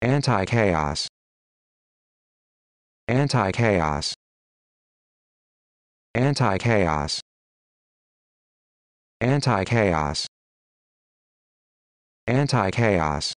Anti-chaos. Anti-chaos. Anti-chaos. Anti-chaos. Anti-chaos.